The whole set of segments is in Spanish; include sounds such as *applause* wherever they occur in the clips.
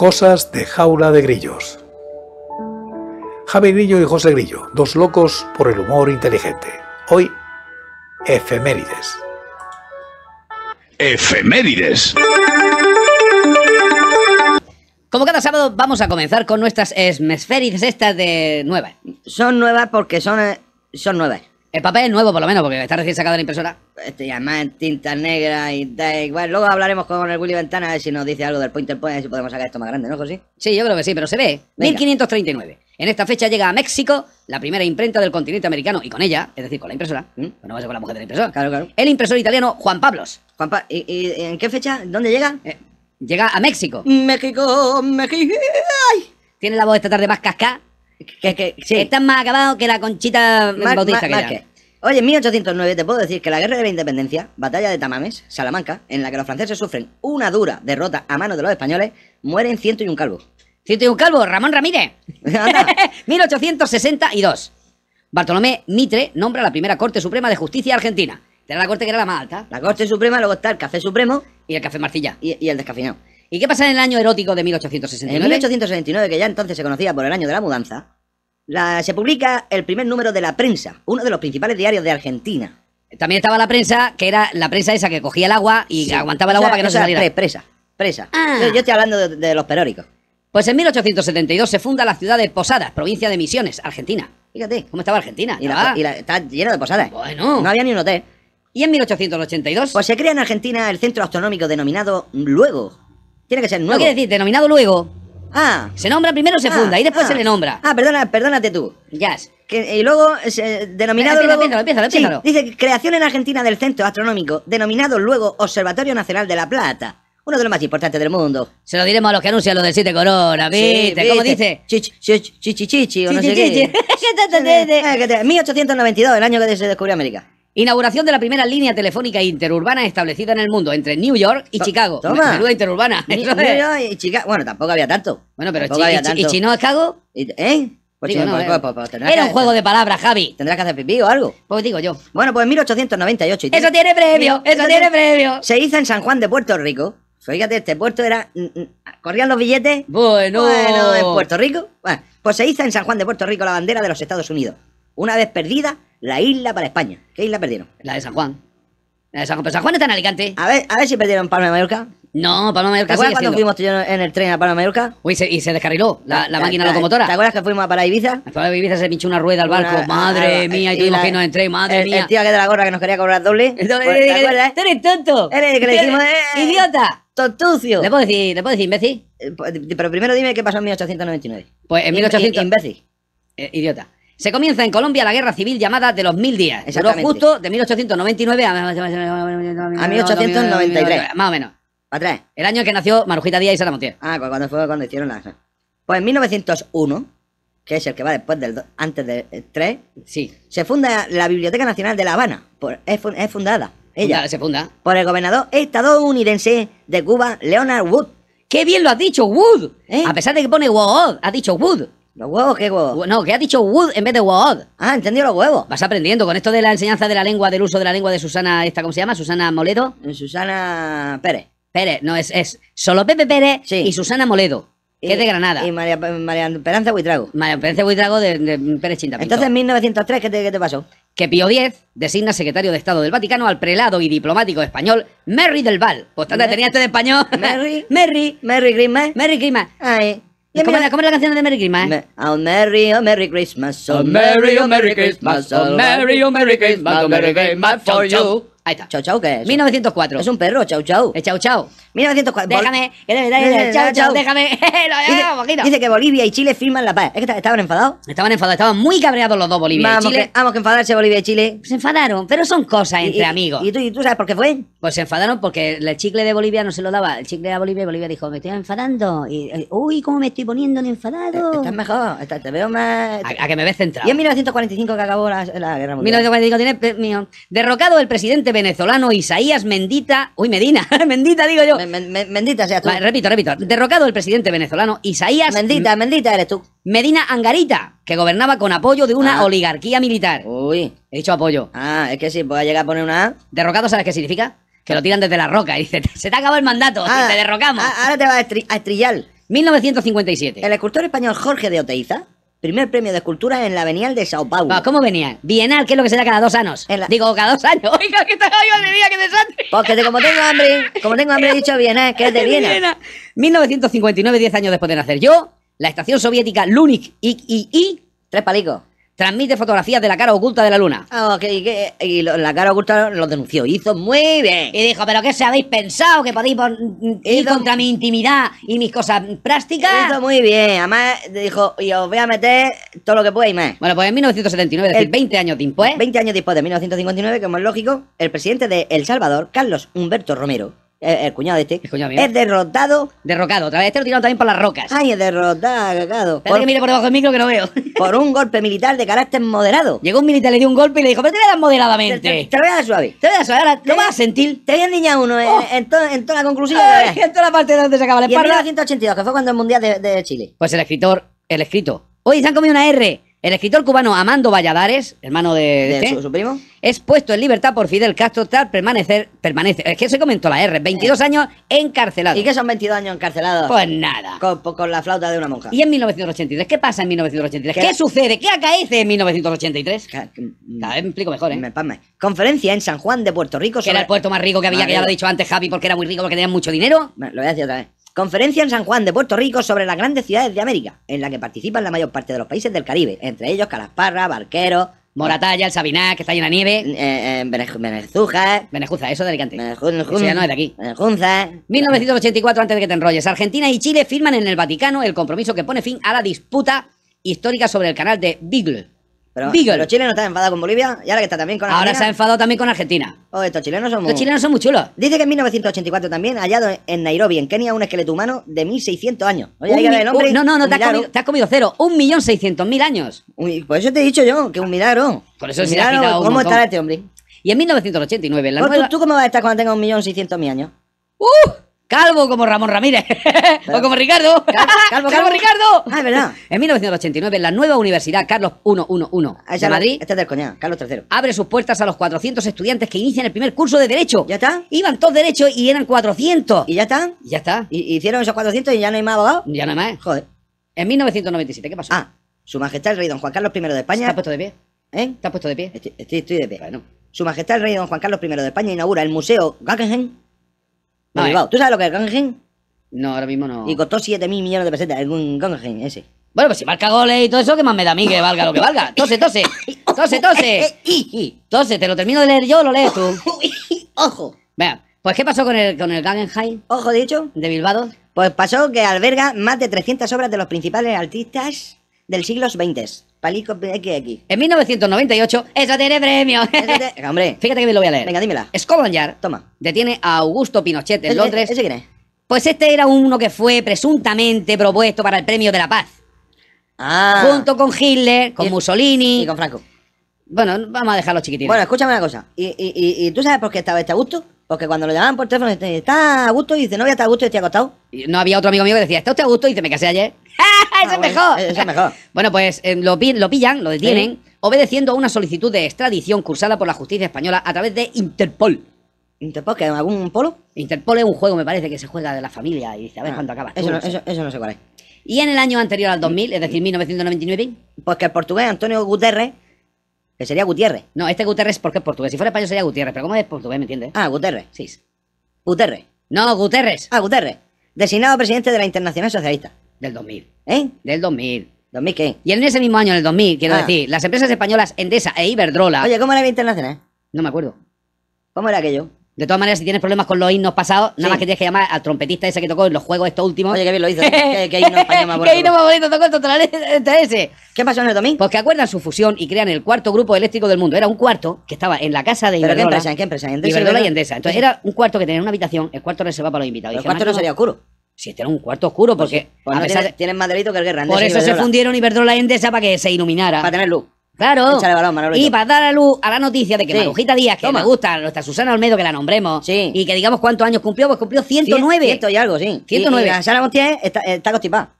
Cosas de jaula de grillos. Javi Grillo y José Grillo, dos locos por el humor inteligente. Hoy, efemérides. Efemérides. Como cada sábado vamos a comenzar con nuestras esmesférides estas de nuevas. Son nuevas porque son, eh, son nuevas. El papel es nuevo, por lo menos, porque está recién sacado de la impresora. Este, ya más en tintas negras y da igual. Luego hablaremos con el Willy Ventana a ver si nos dice algo del Pointer Point, a si podemos sacar esto más grande, ¿no, Sí, yo creo que sí, pero se ve. 1539. En esta fecha llega a México la primera imprenta del continente americano y con ella, es decir, con la impresora, pues no va a ser con la mujer de la impresora, claro, claro. El impresor italiano Juan Pablos. Juan ¿Y, en qué fecha? ¿Dónde llega? Eh, llega a México. México, México. Tiene la voz esta tarde más cascada que, que, más acabados que la conchita más, bautista que Oye, en 1809 te puedo decir que la Guerra de la Independencia, batalla de Tamames, Salamanca, en la que los franceses sufren una dura derrota a manos de los españoles, mueren 101 calvos. 101 calvos, Ramón Ramírez. 1862. *laughs* Bartolomé Mitre nombra la primera Corte Suprema de Justicia Argentina. Era la corte que era la más alta. La Corte Suprema, luego está el Café Supremo. Y el Café Marcilla. Y, y el descafinado. ¿Y qué pasa en el año erótico de 1869? En 1869, que ya entonces se conocía por el año de la mudanza, se publica el primer número de La Prensa, uno de los principales diarios de Argentina. También estaba la prensa, que era la prensa esa que cogía el agua y aguantaba el agua para que no se saliera. presa, presa. Ah. Yo, estoy hablando de, los periódicos. Pues en 1872 se funda la ciudad de Posadas, provincia de Misiones, Argentina. Fíjate. ¿Cómo estaba Argentina? Y, ah. está llena de posadas. Bueno. No había ni un hotel. ¿Y en 1882? Pues se crea en Argentina el centro astronómico denominado luego tiene que ser nuevo. No quiere decir denominado luego. Ah. Se nombra primero, se funda y después ah, se le nombra. Ah, perdona, perdónate tú. Ya. Y luego, eh, se denominado luego... dice, creación en Argentina del Centro Astronómico, denominado luego Observatorio Nacional de La Plata. Uno de los más importantes del mundo. Se lo diremos a los que anuncian lo del Siete Corona, ¿viste? Sí, ¿Cómo dice? Chichi, chichi, o no sé qué. 1892, *laughs* eh, el año que se descubrió América. Inauguración de la primera línea telefónica interurbana establecida en el mundo entre New York y Chicago. Toma. interurbana. Bueno, tampoco había tanto. Bueno, pero chi ¿Y Chino Chicago? ¿Eh? Pues no, pues, eh, pues, pues, era un juego de palabras, Javi. Tendrás que hacer pipí o algo. Pues digo yo. Bueno, pues en 1898. Eso tiene previo! eso, tiene previo! Se hizo en San Juan de Puerto Rico. Fíjate, este puerto era. Mm, mm, Corrían los billetes. Bueno. Bueno, en Puerto Rico. pues se hizo en San Juan de Puerto Rico la bandera de los Estados Unidos. Una vez perdida, la isla para España. ¿Qué isla perdieron? La de San Juan. La de San Juan. Pero San Juan está en Alicante. A ver, a ver si perdieron Palma de Mallorca. No, Palma de Mallorca. ¿Te acuerdas cuando fuimos tú y yo en el tren a Palma de Mallorca? Uy, se, y se descarriló la, la máquina locomotora. ¿Te acuerdas que fuimos a para Ibiza? Para Ibiza se pinchó una rueda al barco. madre mía, y tuvimos que madre mía. El tío que de la gorra que nos quería cobrar doble. *laughs* eres tonto! ¡Eres que le eh, ¡Idiota! ¡Tontucio! ¿Le puedo decir, le puedo decir imbécil? Eh, pues, pero primero dime qué pasó en 1899. Pues en 1899, Imbécil. Eh, idiota. Se comienza en Colombia la guerra civil llamada de los mil días. fue justo de 1899 a... 1893. Más o menos. Atrás. El año en que nació Marujita Díaz y Sara Montiel. Ah, cuando fue cuando hicieron la... Pues en 1901, que es el que va después del... antes del 3, sí. se funda la Biblioteca Nacional de La Habana. Por... es, fundada. Ella. se funda. Por el gobernador estadounidense de Cuba, Leonard Wood. ¡Qué bien lo has dicho, Wood! A pesar de que pone Wood, ha dicho Wood. ¿Los huevos qué huevos? No, que ha dicho wood en vez de wood. Ah, entendido los huevos. Vas aprendiendo con esto de la enseñanza de la lengua, del uso de la lengua de Susana, esta, ¿cómo se llama? Susana Moledo. Susana Pérez. Pérez, no, es, es solo Pepe Pérez y Susana Moledo. Que es de Granada. Y María, Esperanza Huitrago. María Esperanza Huitrago de, Pérez Chinta. Entonces, en 1903, ¿qué te, pasó? Que Pío X designa secretario de Estado del Vaticano al prelado y diplomático español Merry del Val. Pues tanto, tenía este de español. Merry. *laughs* Merry. Merry Christmas. Merry Christmas. Ay. ¿Cómo, la ¿Cómo, la canción de Merry Christmas? Eh? oh Merry, oh Merry Christmas, oh, oh Merry, oh, oh Merry Christmas, oh, oh Merry, oh Merry Christmas, oh Merry Christmas for you. Ahí está. Chau chau, ¿qué es? 1904. Es un perro, chau chau. Es chau chau. 1904. Déjame, que chau chau, déjame. *laughs* dice, dice que Bolivia y Chile firman la paz. ¿Es que estaban enfadados? Estaban enfadados, estaban muy cabreados los dos, Bolivia vamos y Chile. vamos que enfadarse Bolivia y Chile. Se enfadaron, pero son cosas entre amigos. Y, tú, ¿Y tú sabes por qué fue? Pues se enfadaron porque el chicle de Bolivia no se lo daba. El chicle de Bolivia y Bolivia dijo, me estoy enfadando. Y, uy, cómo me estoy poniendo enfadado. Eh, estás mejor, te veo más... A, que me ves centrado. Y en 1945 que acabó la, guerra mundial. 1945 tiene... mío Derrocado el presidente venezolano Isaías Mendita... Uy, Medina. *laughs* Mendita, digo yo. Mendita sea tú. repito, repito. Derrocado el presidente venezolano Isaías... Mendita, Mendita eres tú. Medina Angarita, que gobernaba con apoyo de una ah. oligarquía militar. Uy. He dicho apoyo. Ah, es que sí, voy a llegar a poner una... Derrocado, ¿sabes qué significa? que lo tiran desde la roca dice, se te acabado el mandato, ah, te derrocamos. Ah, ahora te vas a, estrillar. 1957. El escultor español Jorge de Oteiza Primer premio de escultura en la Bienal de Sao Paulo. Ah, ¿Cómo venía? Bienal, que es lo que se da cada dos años. Digo, cada dos años. *laughs* Oiga, que está yo día, que desastre. Porque como tengo hambre, como tengo hambre, he dicho Bienal, que es de *laughs* Viena. 1959, diez años después de nacer yo, la estación soviética Lunik y, y tres palicos transmite fotografías de la cara oculta de la luna. Oh, y la cara oculta lo denunció. Hizo muy bien. Y dijo, ¿pero qué se habéis pensado? ¿Que podéis ir contra mi intimidad y mis cosas prácticas? Hizo muy bien. Además, dijo, y os voy a meter todo lo que pueda y más. Bueno, pues en 1979, es decir, el, 20 años después. 20 años después de 1959, como es lógico, el presidente de El Salvador, Carlos Humberto Romero, eh, el, cuñado de este, es derrotado. Derrocado, otra vez. Este lo tiraron también por las rocas. Ay, es derrotado, cagado. Por, que mire por debajo del micro que no veo. *laughs* por un golpe militar de carácter moderado. Llegó un militar, le dio un golpe y le dijo, pero te voy a dar moderadamente. Te, te, voy a dar suave. Te voy a dar suave, ahora lo vas a sentir. Te voy a endiñar uno eh, oh. en, toda la conclusión. en toda la parte de donde se acaba la espalda. Y en 1982, que fue cuando el Mundial de, de Chile. Pues el escritor, el escrito. Oye, se han comido una R. El escritor cubano Amando Valladares, hermano de, Su, primo, es puesto en libertad por Fidel Castro Tal permanecer, permanece, es que se comentó la R, 22 eh. años encarcelado. ¿Y qué son 22 años encarcelados? Pues nada. Pues, con, la flauta de una monja. ¿Y en 1983? ¿Qué pasa en 1983? ¿Qué, sucede? ¿Qué acaece en 1983? Mm, Cada vez me explico mejor, ¿eh? Me Conferencia en San Juan de Puerto Rico era el puerto más rico que había, que ya lo he dicho antes Javi, porque era muy rico, porque tenía mucho dinero. lo voy a decir otra vez. Conferencia en San Juan de Puerto Rico sobre las grandes ciudades de América, en la que participan la mayor parte de los países del Caribe, entre ellos Calasparra, Barquero, Moratalla, el Sabiná, que está ahí en la nieve. Eh, eh eso de Alicante. Venezuela. no de aquí. Venezuela. 1984, antes de que te enrolles. Argentina y Chile firman en el Vaticano el compromiso que pone fin a la disputa histórica sobre el canal de Beagle. Pero los chilenos están enfadados con Bolivia y ahora que está también con Argentina. Ahora se ha enfadado también con Argentina. Oh, estos chilenos son muy... Los chilenos son muy chulos. Dice que en 1984 también hallado en Nairobi, en Kenia, un esqueleto humano de 1.600 años. Oye, el hombre... no, no, no, te has, comido, cero. 1.600.000 años. Pues por eso te he dicho yo, que es un milagro. Por eso un se milagro, ha ¿Cómo estará este hombre? Y en 1989, la pues ¿Tú, ¿Tú cómo vas a estar cuando tengas 1.600.000 años? ¡Uh! Calvo como Ramón Ramírez. *laughs* o como Ricardo. *laughs* Calvo, calvo, Ricardo. Ah, verdad. En 1989, la nueva Universidad Carlos 111 ah, de Madrid. Este es del coñado, Carlos III. Abre sus puertas a los 400 estudiantes que inician el primer curso de Derecho. ¿Ya está? Iban todos derechos y eran 400. ¿Y ya está? ya está. ¿Y, hicieron esos 400 y ya no hay más abogados? Ya no más. Joder. En 1997, ¿qué pasó? Ah, Su Majestad el Rey Don Juan Carlos I de España. ¿Está puesto de pie? ¿Eh? ¿Está puesto de pie? Estoy, de pie. Bueno. Su Majestad el Rey Don Juan Carlos I de España inaugura el Museo Guggenheim Bilbao, ¿Tú sabes lo que es Guggenheim? No, ahora mismo no. Y costó 7.000 millones de pesetas, algún Guggenheim, ese. Bueno, pues si marca goles y todo eso, ¿qué más me da a mí que valga lo que valga? Tose, tose. *laughs* Tose, tose. Eh, eh, tose, te lo termino de leer yo, lo lees tú. *laughs* Ojo. Vea, pues ¿qué pasó con el, con el Guggenheim? Ojo, dicho. De Bilbao. Pues pasó que alberga más de 300 obras de los principales artistas del siglo XX. Palico, XX. En 1998, eso tiene premio. *laughs* Hombre, fíjate que me lo voy a leer. Venga, dímela. Scotland Toma. detiene a Augusto Pinochet en Londres. ¿Ese quién es? Pues este era uno que fue presuntamente propuesto para el premio de la paz. Ah. Junto con Hitler, con Mussolini. Y con Franco. Bueno, vamos a dejarlo chiquitito. Bueno, escúchame una cosa. ¿Y, tú sabes por qué estaba este Augusto? Porque cuando lo llamaban por teléfono, está Augusto, y dice, no voy a estar a gusto y estoy acostado. Y no había otro amigo mío que decía, ¿está usted a gusto? Y dice, me casé ayer. *laughs* Ah, eso ah, es mejor. *laughs* bueno, pues eh, lo, pillan, lo detienen, obedeciendo a una solicitud de extradición cursada por la justicia española a través de Interpol. ¿Interpol? ¿Que algún polo? Interpol es un juego, me parece, que se juega de la familia y dice, a ver ah, cuándo acabas. Eso no, sé. cuál es. Y en el año anterior al 2000, es decir, 1999, Pues que el portugués Antonio Guterres, que sería Gutiérrez. no, este Guterres porque es portugués. Si fuera español sería Gutiérrez, pero como es portugués, ¿me entiendes? Ah, Guterres. Sí. Guterres. No, Guterres. Ah, Guterres. Designado presidente de la Internacional Socialista del 2000, ¿eh? Del 2000. ¿2000 qué? Y en ese mismo año, en el 2000, quiero ah. decir, las empresas españolas Endesa e Iberdrola, Oye, ¿cómo era bien internacional? no me acuerdo. ¿Cómo era aquello? De todas maneras, si tienes problemas con los himnos pasados, nada más que tienes que llamar al trompetista ese que tocó en los juegos estos últimos. Oye, qué bien lo hizo. *laughs* ¿Qué, qué himno español más bonito. ¿Qué más bonito tocó el ese? ¿Qué pasó en el 2000? Pues que acuerdan su fusión y crean el cuarto grupo eléctrico del mundo. Era un cuarto que estaba en la casa de ¿Pero qué empresa? ¿En qué empresa? ¿En Endesa Iberdrola y Endesa. Entonces era un cuarto que tenía una habitación, el cuarto reservado para los invitados. Ah, no sería oscuro. Si este era un cuarto oscuro, porque. Pues, a pesar, tienen, más delito que el guerra. por eso se fundieron y la la Endesa para que se iluminara. Para tener luz. Claro. Balón, y para dar a luz a la noticia de que sí. Marujita Díaz, que me gusta, nuestra Susana Olmedo, que la nombremos, sí. y que digamos cuántos años cumplió, pues cumplió 109. 100, y algo, sí. 109. la Sara Montiel está, está constipada.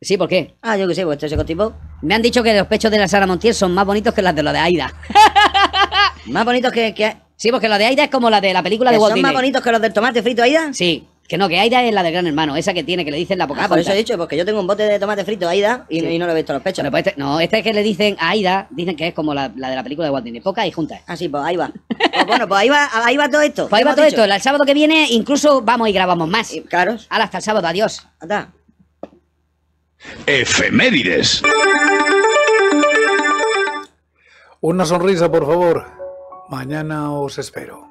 Sí, ¿por qué? Ah, yo que sé, pues este se constipó. Me han dicho que los pechos de la Sara Montiel son más bonitos que los de los de Aida. *laughs* más bonitos que, Sí, porque los de Aida es como la de la película de Walt ¿Son más bonitos que los del tomate frito, Aida? Sí. Que no, que Aida es la del gran hermano, esa que tiene, que le dicen la ah, poca. por eso he dicho, porque yo tengo un bote de tomate frito Aida y, no lo he visto los pechos. Pues este, no, esta es que le dicen a Aida, dicen que es como la, de la película de Walt Disney, poca y juntas. Ah, sí, pues ahí va. Pues bueno, pues ahí va, ahí va todo esto. Pues ahí va todo esto. El sábado que viene incluso vamos y grabamos más. claro. hasta el sábado, adiós. Hasta. Efemérides. Una sonrisa, por favor. Mañana os espero.